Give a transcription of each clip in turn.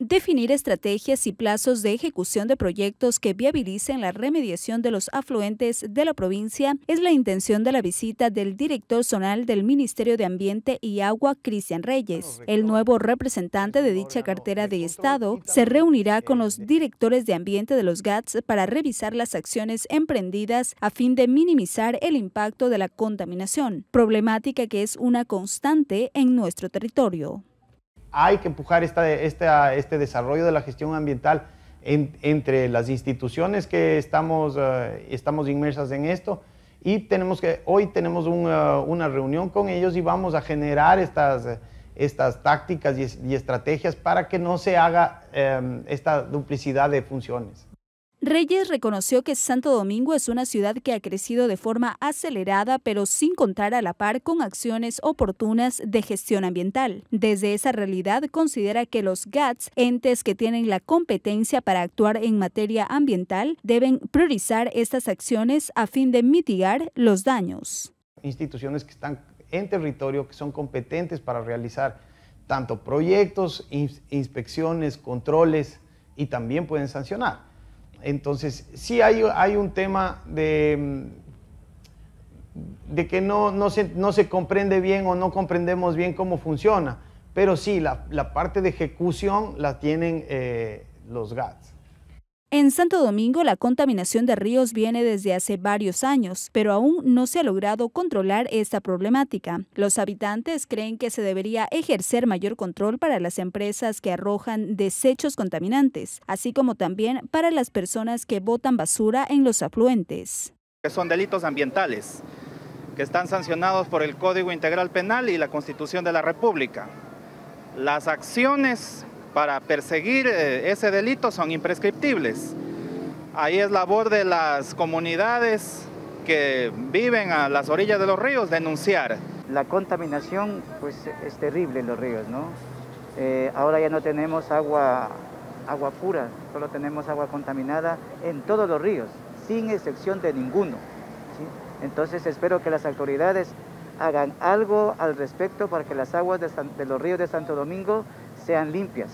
Definir estrategias y plazos de ejecución de proyectos que viabilicen la remediación de los afluentes de la provincia es la intención de la visita del director zonal del Ministerio de Ambiente y Agua, Cristian Reyes. El nuevo representante de dicha cartera de Estado se reunirá con los directores de ambiente de los GATS para revisar las acciones emprendidas a fin de minimizar el impacto de la contaminación, problemática que es una constante en nuestro territorio hay que empujar este desarrollo de la gestión ambiental entre las instituciones que estamos, eh, estamos inmersas en esto y tenemos que, hoy tenemos eh, una reunión con ellos y vamos a generar estas, estas tácticas y, estrategias para que no se haga em, esta duplicidad de funciones. Reyes reconoció que Santo Domingo es una ciudad que ha crecido de forma acelerada, pero sin contar a la par con acciones oportunas de gestión ambiental. Desde esa realidad considera que los GATS, entes que tienen la competencia para actuar en materia ambiental, deben priorizar estas acciones a fin de mitigar los daños. Instituciones que están en territorio, que son competentes para realizar tanto proyectos, inspecciones, controles y también pueden sancionar. Entonces, sí hay, un tema de, mm, de que no, se, comprende bien o no comprendemos bien cómo funciona, pero sí, la, parte de ejecución la tienen eh, los GATS. En Santo Domingo la contaminación de ríos viene desde hace varios años, pero aún no se ha logrado controlar esta problemática. Los habitantes creen que se debería ejercer mayor control para las empresas que arrojan desechos contaminantes, así como también para las personas que botan basura en los afluentes. Son delitos ambientales que están sancionados por el Código Integral Penal y la Constitución de la República. Las acciones para perseguir eh, ese delito son imprescriptibles. Ahí es labor de las comunidades que viven a las orillas de los ríos denunciar. La contaminación pues es terrible en los ríos, ¿no? Eh, ahora ya no tenemos agua, agua pura, solo tenemos agua contaminada en todos los ríos, sin excepción de ninguno. Entonces espero que las autoridades hagan algo al respecto para que las aguas de los ríos de Santo Domingo sean limpias.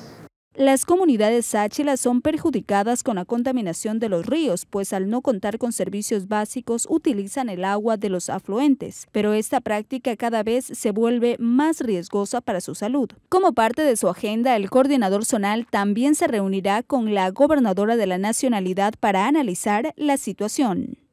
Las comunidades sáchilas son perjudicadas con la contaminación de los ríos, pues al no contar con servicios básicos utilizan el agua de los afluentes, pero esta práctica cada vez se vuelve más riesgosa para su salud. Como parte de su agenda, el coordinador zonal también se reunirá con la gobernadora de la nacionalidad para analizar la situación.